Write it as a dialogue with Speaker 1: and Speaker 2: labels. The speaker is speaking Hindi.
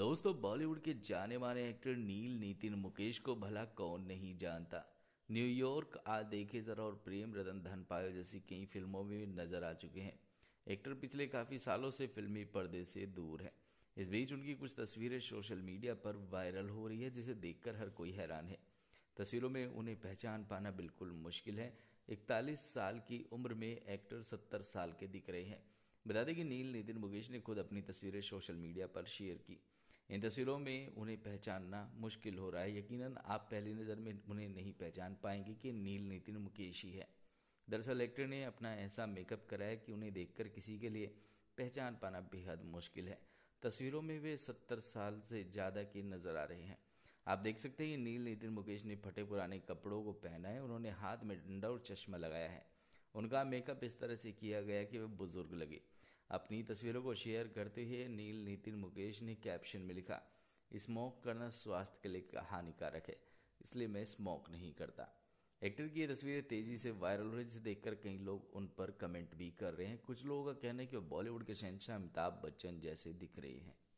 Speaker 1: दोस्तों बॉलीवुड के जाने माने एक्टर नील नितिन मुकेश को भला कौन नहीं जानता न्यूयॉर्क आ देखे जरा और प्रेम रतन धन पायो जैसी कई फिल्मों में नजर आ चुके हैं एक्टर पिछले काफ़ी सालों से फिल्मी पर्दे से दूर है इस बीच उनकी कुछ तस्वीरें सोशल मीडिया पर वायरल हो रही है जिसे देखकर हर कोई हैरान है तस्वीरों में उन्हें पहचान पाना बिल्कुल मुश्किल है इकतालीस साल की उम्र में एक्टर सत्तर साल के दिख रहे हैं बता दें कि नील नितिन मुकेश ने खुद अपनी तस्वीरें सोशल मीडिया पर शेयर की इन तस्वीरों में उन्हें पहचानना मुश्किल हो रहा है यकीनन आप पहली नज़र में उन्हें नहीं पहचान पाएंगे कि नील नितिन मुकेश ही है दरअसल एक्टर ने अपना ऐसा मेकअप कराया कि उन्हें देखकर किसी के लिए पहचान पाना बेहद मुश्किल है तस्वीरों में वे सत्तर साल से ज़्यादा के नज़र आ रहे हैं आप देख सकते हैं कि नील नितिन मुकेश ने फटे पुराने कपड़ों को पहना है उन्होंने हाथ में डंडा और चश्मा लगाया है उनका मेकअप इस तरह से किया गया कि वे बुजुर्ग लगे अपनी तस्वीरों को शेयर करते हुए नील नितिन मुकेश ने कैप्शन में लिखा स्मोक करना स्वास्थ्य के लिए हानिकारक है इसलिए मैं स्मोक नहीं करता एक्टर की ये तस्वीरें तेजी से वायरल हो रही जिसे देखकर कई लोग उन पर कमेंट भी कर रहे हैं कुछ लोगों का कहना है कि वो बॉलीवुड के शहनशाह अमिताभ बच्चन जैसे दिख रहे हैं